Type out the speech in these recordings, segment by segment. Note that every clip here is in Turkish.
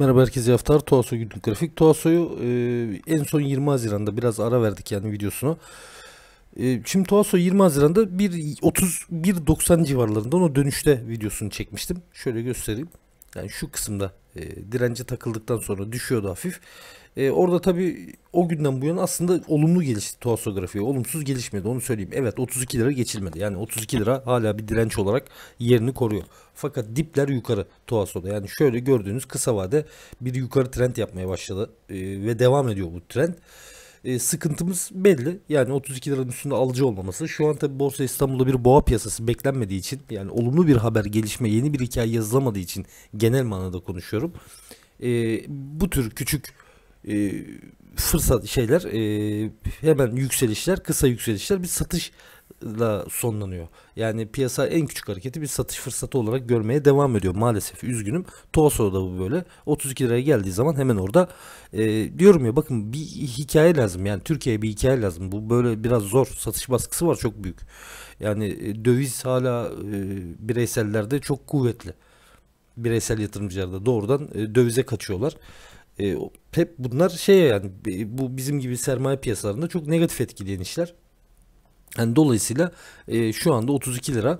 Merhaba herkese haftalar Tuaso günlük grafik. Tuaso'yu e, en son 20 Haziran'da biraz ara verdik yani videosunu. E, şimdi Tuaso 20 Haziran'da 1.30-1.90 civarlarında o dönüşte videosunu çekmiştim. Şöyle göstereyim. Yani şu kısımda e, dirence takıldıktan sonra düşüyordu hafif. E, orada tabi o günden bu yana aslında olumlu gelişti tuasografi. Olumsuz gelişmedi onu söyleyeyim. Evet 32 lira geçilmedi. Yani 32 lira hala bir direnç olarak yerini koruyor. Fakat dipler yukarı tuasoda. Yani şöyle gördüğünüz kısa vade bir yukarı trend yapmaya başladı. E, ve devam ediyor bu trend e, sıkıntımız belli. Yani 32 liranın üstünde alıcı olmaması. Şu an tabi Borsa İstanbul'da bir boğa piyasası beklenmediği için yani olumlu bir haber gelişme yeni bir hikaye yazılamadığı için genel manada konuşuyorum. E, bu tür küçük e, fırsat şeyler e, hemen yükselişler kısa yükselişler bir satışla sonlanıyor. Yani piyasa en küçük hareketi bir satış fırsatı olarak görmeye devam ediyor maalesef üzgünüm. Toaso da bu böyle 32 liraya geldiği zaman hemen orada e, diyorum ya bakın bir hikaye lazım yani Türkiye'ye bir hikaye lazım. Bu böyle biraz zor satış baskısı var çok büyük. Yani e, döviz hala e, bireysellerde çok kuvvetli. Bireysel yatırımcılarda doğrudan e, dövize kaçıyorlar. E, hep bunlar şey yani e, bu bizim gibi sermaye piyasalarında çok negatif etkileyen işler. Yani dolayısıyla e, şu anda 32 lira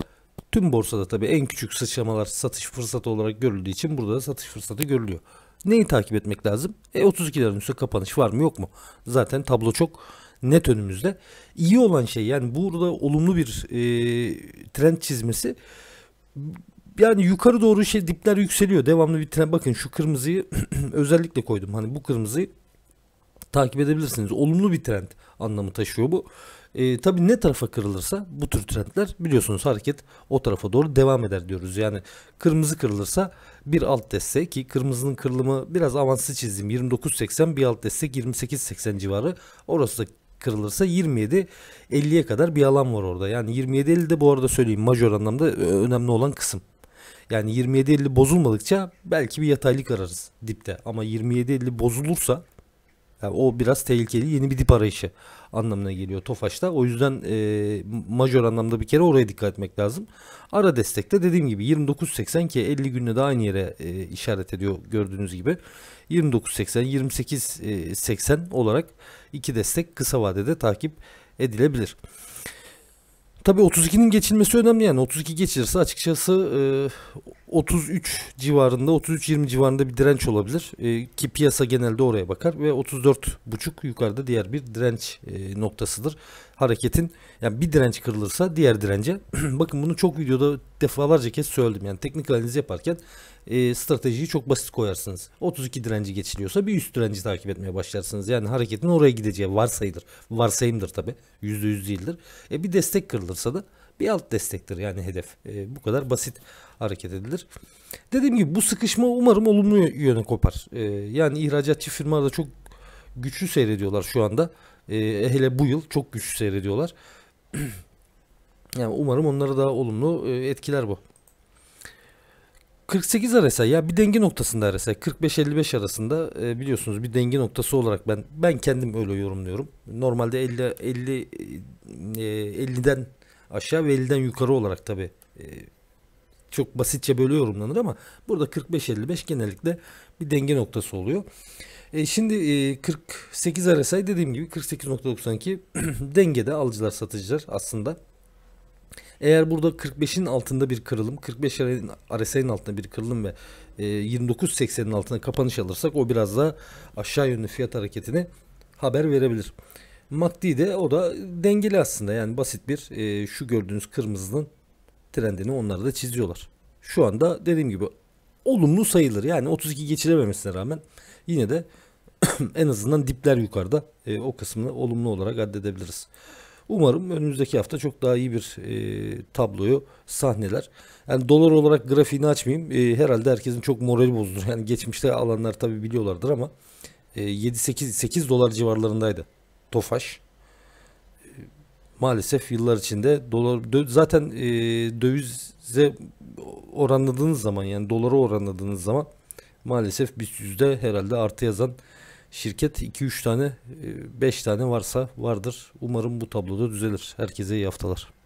tüm borsada tabii en küçük sıçramalar satış fırsatı olarak görüldüğü için burada da satış fırsatı görülüyor. Neyi takip etmek lazım? E 32 liranın üstü kapanış var mı yok mu? Zaten tablo çok net önümüzde. İyi olan şey yani burada olumlu bir e, trend çizmesi yani yukarı doğru şey dipler yükseliyor. Devamlı bir trend. bakın şu kırmızıyı özellikle koydum. Hani bu kırmızıyı takip edebilirsiniz. Olumlu bir trend anlamı taşıyor bu. E, tabii ne tarafa kırılırsa bu tür trendler biliyorsunuz hareket o tarafa doğru devam eder diyoruz. Yani kırmızı kırılırsa bir alt destek ki kırmızının kırılımı biraz avanslı çizdim 29.80 bir alt destek 28.80 civarı orası da kırılırsa 27.50'ye kadar bir alan var orada. Yani 27.50 de bu arada söyleyeyim major anlamda e, önemli olan kısım. Yani 27.50 bozulmadıkça belki bir yataylık ararız dipte. Ama 27.50 bozulursa yani o biraz tehlikeli yeni bir dip arayışı anlamına geliyor Tofaş'ta. O yüzden e, majör anlamda bir kere oraya dikkat etmek lazım. Ara destekte de dediğim gibi 29.80 ki 50 günde de aynı yere e, işaret ediyor gördüğünüz gibi. 29.80, 28.80 e, olarak iki destek kısa vadede takip edilebilir. Tabii 32'nin geçilmesi önemli yani 32 geçirse açıkçası e, 33 civarında 33-20 civarında bir direnç olabilir e, ki piyasa genelde oraya bakar ve 34.5 yukarıda diğer bir direnç e, noktasıdır hareketin yani bir direnç kırılırsa diğer dirence bakın bunu çok videoda defalarca kez söyledim yani teknik analiz yaparken e, stratejiyi çok basit koyarsınız 32 direnci geçiliyorsa bir üst direnci takip etmeye başlarsınız yani hareketin oraya gideceği varsayılır varsayımdır tabi %100 değildir e, bir destek kırılırsa da bir alt destektir yani hedef. E, bu kadar basit hareket edilir. Dediğim gibi bu sıkışma umarım olumlu yöne kopar. E, yani ihracatçı firmalar da çok güçlü seyrediyorlar şu anda. E, hele bu yıl çok güçlü seyrediyorlar. yani umarım onlara daha olumlu e, etkiler bu. 48 arası ya bir denge noktasında arası 45-55 arasında e, biliyorsunuz bir denge noktası olarak ben ben kendim öyle yorumluyorum. Normalde 50 50 e, 50'den aşağı ve 50'den yukarı olarak tabi e, çok basitçe böyle yorumlanır ama burada 45-55 genellikle bir denge noktası oluyor. E, şimdi e, 48 RSI dediğim gibi 48.92 dengede alıcılar satıcılar aslında. Eğer burada 45'in altında bir kırılım, 45 RSI'nin altında bir kırılım ve 29.80'in e, altına kapanış alırsak o biraz daha aşağı yönlü fiyat hareketini haber verebilir. Maddi de o da dengeli aslında. Yani basit bir e, şu gördüğünüz kırmızının trendini onlar da çiziyorlar. Şu anda dediğim gibi olumlu sayılır. Yani 32 geçirememesine rağmen yine de en azından dipler yukarıda. E, o kısmını olumlu olarak addedebiliriz. Umarım önümüzdeki hafta çok daha iyi bir e, tabloyu sahneler. Yani dolar olarak grafiğini açmayayım. E, herhalde herkesin çok morali bozulur. Yani geçmişte alanlar tabi biliyorlardır ama e, 7-8 8 dolar civarlarındaydı Tofaş e, maalesef yıllar içinde dolar zaten e, dövize oranladığınız zaman yani dolara oranladığınız zaman maalesef biz yüzde herhalde artı yazan şirket 2-3 tane 5 e, tane varsa vardır. Umarım bu tabloda düzelir. Herkese iyi haftalar.